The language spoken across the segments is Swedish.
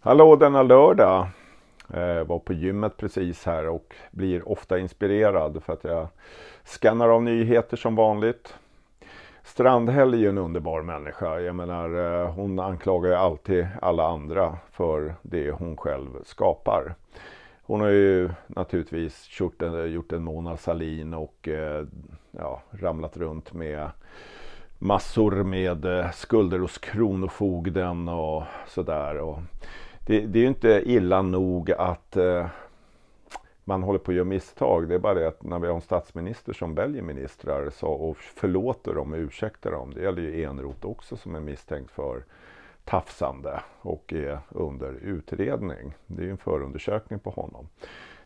Hallå denna lördag! Eh, var på gymmet precis här och blir ofta inspirerad för att jag skannar av nyheter som vanligt. Strandhäll är ju en underbar människa. Jag menar, eh, hon anklagar ju alltid alla andra för det hon själv skapar. Hon har ju naturligtvis gjort en, gjort en Mona Salin och eh, ja, ramlat runt med massor med eh, skulder hos Kronofogden och sådär. Och det, det är ju inte illa nog att eh, man håller på att göra misstag. Det är bara det att när vi har en statsminister som väljer ministrar så, och förlåter dem och ursäktar dem. Det gäller ju Enrot också som är misstänkt för tafsande och är under utredning. Det är ju en förundersökning på honom.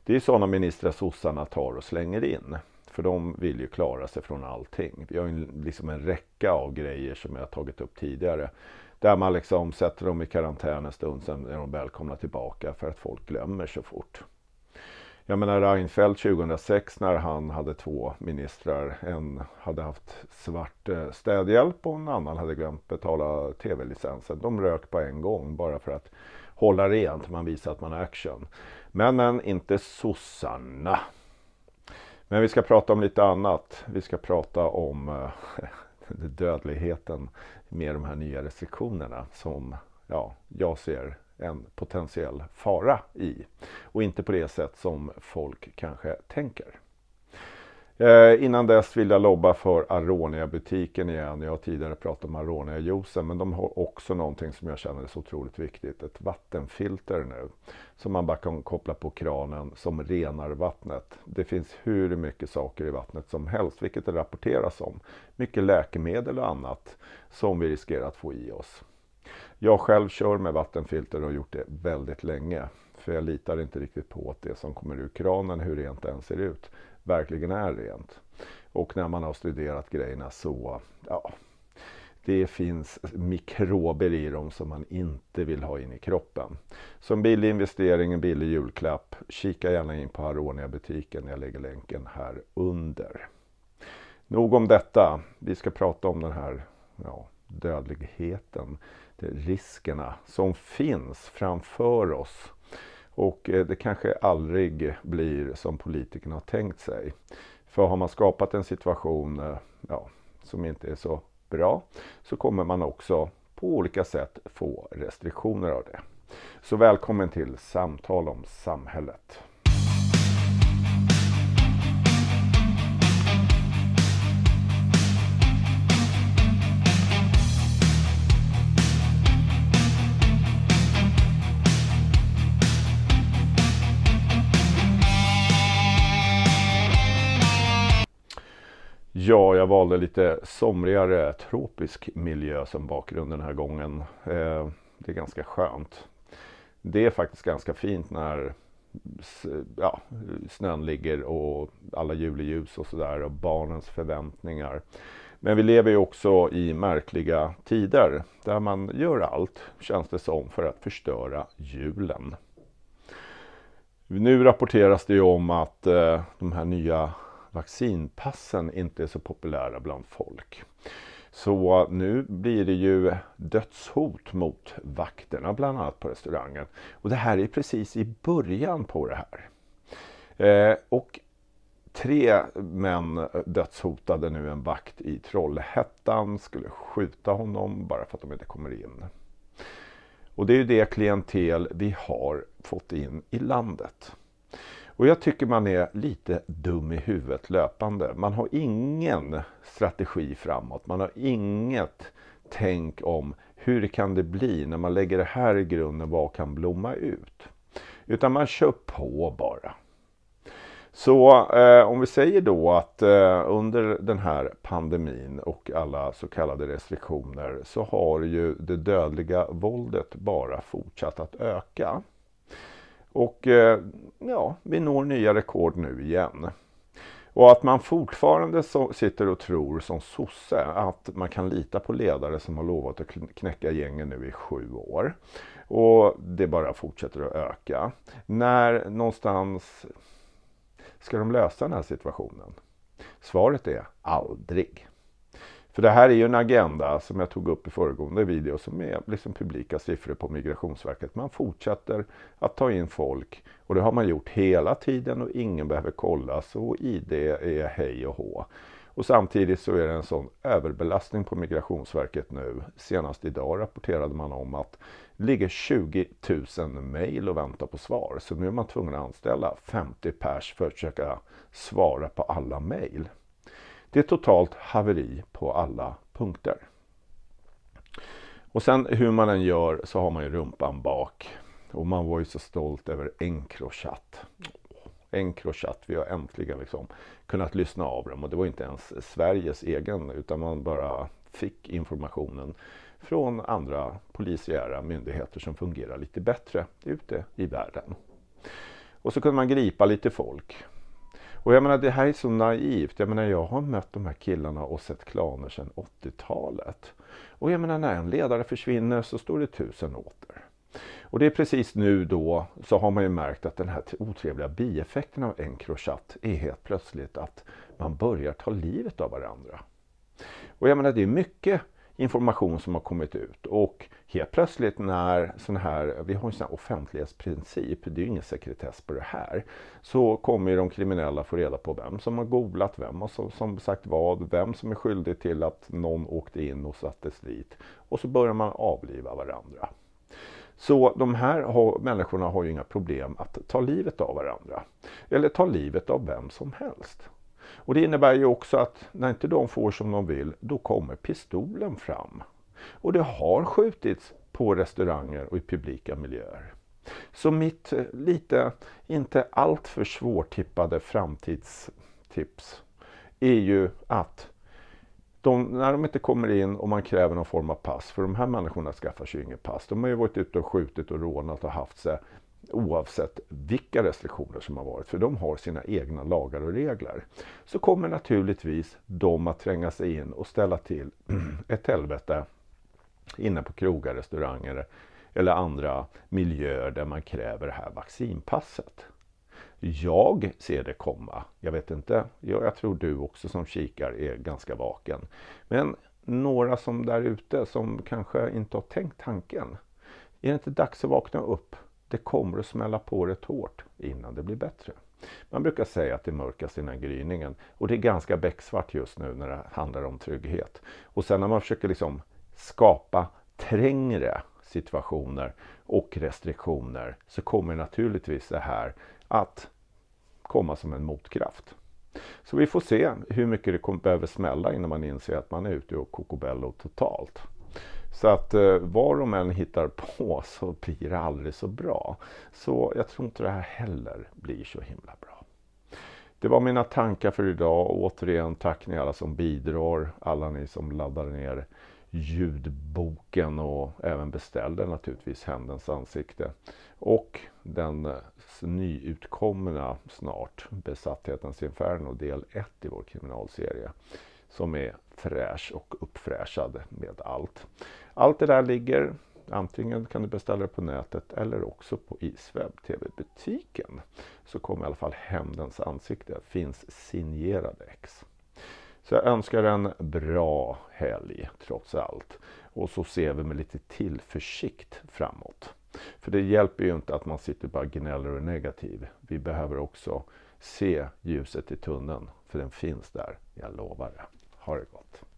Det är sådana ministrar sossarna tar och slänger in. För de vill ju klara sig från allting. Vi har ju liksom en räcka av grejer som jag tagit upp tidigare. Där man liksom sätter dem i karantän en stund, sen är de välkomna tillbaka för att folk glömmer så fort. Jag menar Reinfeldt 2006 när han hade två ministrar. En hade haft svart eh, städhjälp och en annan hade glömt betala tv-licensen. De rök på en gång bara för att hålla rent, man visar att man har action. Men men, inte sossarna. Men vi ska prata om lite annat. Vi ska prata om eh, dödligheten med de här nya restriktionerna som ja, jag ser en potentiell fara i. Och inte på det sätt som folk kanske tänker. Eh, innan dess vill jag lobba för Aronia-butiken igen. Jag har tidigare pratat om Aronia-juicen, men de har också någonting som jag känner är så otroligt viktigt. Ett vattenfilter nu, som man bara kan koppla på kranen, som renar vattnet. Det finns hur mycket saker i vattnet som helst, vilket det rapporteras om. Mycket läkemedel och annat som vi riskerar att få i oss. Jag själv kör med vattenfilter och har gjort det väldigt länge. För jag litar inte riktigt på att det som kommer ur kranen, hur rent det än ser ut, verkligen är rent. Och när man har studerat grejerna så, ja, det finns mikrober i dem som man inte vill ha in i kroppen. Så en billig investering, en billig julklapp. Kika gärna in på Aronia-butiken. Jag lägger länken här under. Nog om detta. Vi ska prata om den här ja, dödligheten, riskerna som finns framför oss och eh, det kanske aldrig blir som politikerna har tänkt sig. För har man skapat en situation eh, ja, som inte är så bra så kommer man också på olika sätt få restriktioner av det. Så välkommen till Samtal om samhället. Ja, jag valde lite somrigare tropisk miljö som bakgrund den här gången. Eh, det är ganska skönt. Det är faktiskt ganska fint när ja, snön ligger och alla juleljus och sådär och barnens förväntningar. Men vi lever ju också i märkliga tider där man gör allt, känns det som, för att förstöra julen. Nu rapporteras det ju om att eh, de här nya vaccinpassen inte är så populära bland folk. Så nu blir det ju dödshot mot vakterna bland annat på restaurangen. Och det här är precis i början på det här. Eh, och tre män dödshotade nu en vakt i Trollhättan, skulle skjuta honom bara för att de inte kommer in. Och det är ju det klientel vi har fått in i landet. Och jag tycker man är lite dum i huvudet löpande. Man har ingen strategi framåt. Man har inget tänk om hur kan det bli när man lägger det här i grunden, vad kan blomma ut? Utan man kör på bara. Så eh, om vi säger då att eh, under den här pandemin och alla så kallade restriktioner så har ju det dödliga våldet bara fortsatt att öka. Och eh, ja, vi når nya rekord nu igen. Och att man fortfarande sitter och tror som sosse att man kan lita på ledare som har lovat att knäcka gängen nu i sju år. Och det bara fortsätter att öka. När någonstans ska de lösa den här situationen? Svaret är aldrig. För det här är ju en agenda som jag tog upp i föregående video som är liksom publika siffror på Migrationsverket. Man fortsätter att ta in folk och det har man gjort hela tiden och ingen behöver kollas och ID är hej och hå. Och samtidigt så är det en sån överbelastning på Migrationsverket nu. Senast idag rapporterade man om att det ligger 20 000 mejl och väntar på svar. Så nu är man tvungen att anställa 50 pers för att försöka svara på alla mejl. Det är totalt haveri på alla punkter. Och sen hur man än gör så har man ju rumpan bak. Och man var ju så stolt över Encrochat. Encrochat, vi har äntligen liksom kunnat lyssna av dem. Och det var inte ens Sveriges egen utan man bara fick informationen från andra polisiära myndigheter som fungerar lite bättre ute i världen. Och så kunde man gripa lite folk. Och jag menar det här är så naivt. Jag menar jag har mött de här killarna och sett klaner sedan 80-talet. Och jag menar när en ledare försvinner så står det tusen åter. Och det är precis nu då så har man ju märkt att den här otrevliga bieffekten av Encrochat är helt plötsligt att man börjar ta livet av varandra. Och jag menar det är mycket information som har kommit ut. Och helt plötsligt när sån här, vi har ju sån här offentlighetsprincip, det är ju ingen sekretess på det här. Så kommer ju de kriminella få reda på vem som har googlat vem och som, som sagt vad, vem som är skyldig till att någon åkte in och sattes dit. Och så börjar man avliva varandra. Så de här människorna har ju inga problem att ta livet av varandra. Eller ta livet av vem som helst. Och det innebär ju också att när inte de får som de vill, då kommer pistolen fram. Och det har skjutits på restauranger och i publika miljöer. Så mitt eh, lite, inte alltför svårtippade framtidstips är ju att de, när de inte kommer in och man kräver någon form av pass, för de här människorna skaffar sig ju inget pass. De har ju varit ute och skjutit och rånat och haft sig oavsett vilka restriktioner som har varit, för de har sina egna lagar och regler, så kommer naturligtvis de att tränga sig in och ställa till ett helvete inne på krogar, restauranger eller andra miljöer där man kräver det här vaccinpasset. Jag ser det komma. Jag vet inte, jag tror du också som kikar är ganska vaken. Men några som där ute som kanske inte har tänkt tanken. Är det inte dags att vakna upp? Det kommer att smälla på rätt hårt innan det blir bättre. Man brukar säga att det mörkas innan gryningen och det är ganska becksvart just nu när det handlar om trygghet. Och sen när man försöker liksom skapa trängre situationer och restriktioner så kommer naturligtvis det här att komma som en motkraft. Så vi får se hur mycket det behöver smälla innan man inser att man är ute och kokobello totalt. Så att eh, var de än hittar på så blir det aldrig så bra. Så jag tror inte det här heller blir så himla bra. Det var mina tankar för idag. återigen tack ni alla som bidrar, alla ni som laddar ner ljudboken och även beställde naturligtvis Händens ansikte. Och den eh, nyutkomna snart Besatthetens inferno del 1 i vår kriminalserie som är fräsch och uppfräschad med allt. Allt det där ligger Antingen kan du beställa det på nätet eller också på Isweb TV-butiken. Så kommer i alla fall Hämndens ansikte. Finns signerade ex. Så jag önskar en bra helg trots allt. Och så ser vi med lite tillförsikt framåt. För det hjälper ju inte att man sitter bara gnäller och är negativ. Vi behöver också se ljuset i tunneln. För den finns där, jag lovar det. Ha det gott!